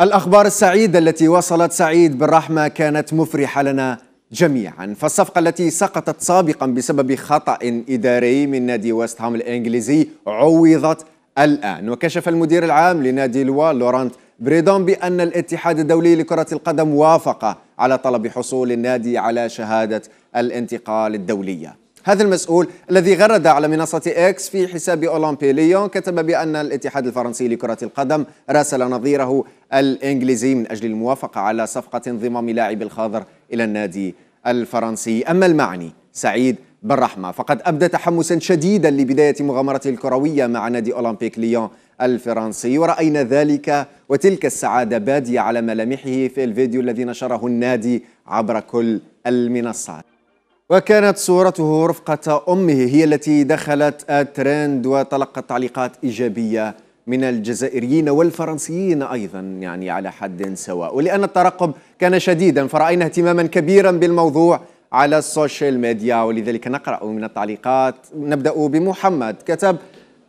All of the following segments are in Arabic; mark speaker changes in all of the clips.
Speaker 1: الأخبار السعيدة التي وصلت سعيد بالرحمة كانت مفرحة لنا جميعا فالصفقة التي سقطت سابقا بسبب خطأ إداري من نادي ويست هام الإنجليزي عوضت الآن وكشف المدير العام لنادي لوا لورانت بريدون بأن الاتحاد الدولي لكرة القدم وافق على طلب حصول النادي على شهادة الانتقال الدولية هذا المسؤول الذي غرد على منصة إكس في حساب أولمبي ليون كتب بأن الاتحاد الفرنسي لكرة القدم راسل نظيره الإنجليزي من أجل الموافقة على صفقة انضمام لاعب الخاضر إلى النادي الفرنسي أما المعني سعيد بالرحمة فقد أبدى تحمسا شديدا لبداية مغامرته الكروية مع نادي أولمبيك ليون الفرنسي ورأينا ذلك وتلك السعادة بادية على ملامحه في الفيديو الذي نشره النادي عبر كل المنصات وكانت صورته رفقة أمه هي التي دخلت الترند وتلقت تعليقات إيجابية من الجزائريين والفرنسيين أيضا يعني على حد سواء ولأن الترقب كان شديدا فرأينا اهتماما كبيرا بالموضوع على السوشيال ميديا ولذلك نقرأ من التعليقات نبدأ بمحمد كتب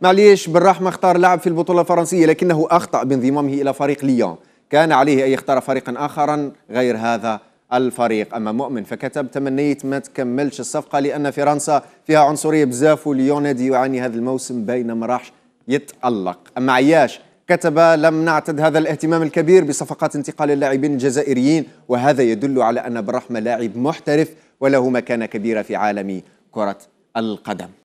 Speaker 1: معليش بالرحمة اختار لعب في البطولة الفرنسية لكنه أخطأ بانضمامه إلى فريق ليون كان عليه أن يختار فريقا آخرا غير هذا الفريق أما مؤمن فكتب تمنيت ما تكملش الصفقة لأن فرنسا فيها عنصرية بزاف وليونيدي يعاني هذا الموسم بين ما راحش يتألق أما عياش كتب لم نعتد هذا الاهتمام الكبير بصفقات انتقال اللاعبين الجزائريين وهذا يدل على أن بالرحمة لاعب محترف وله مكانة كبيرة في عالم كرة القدم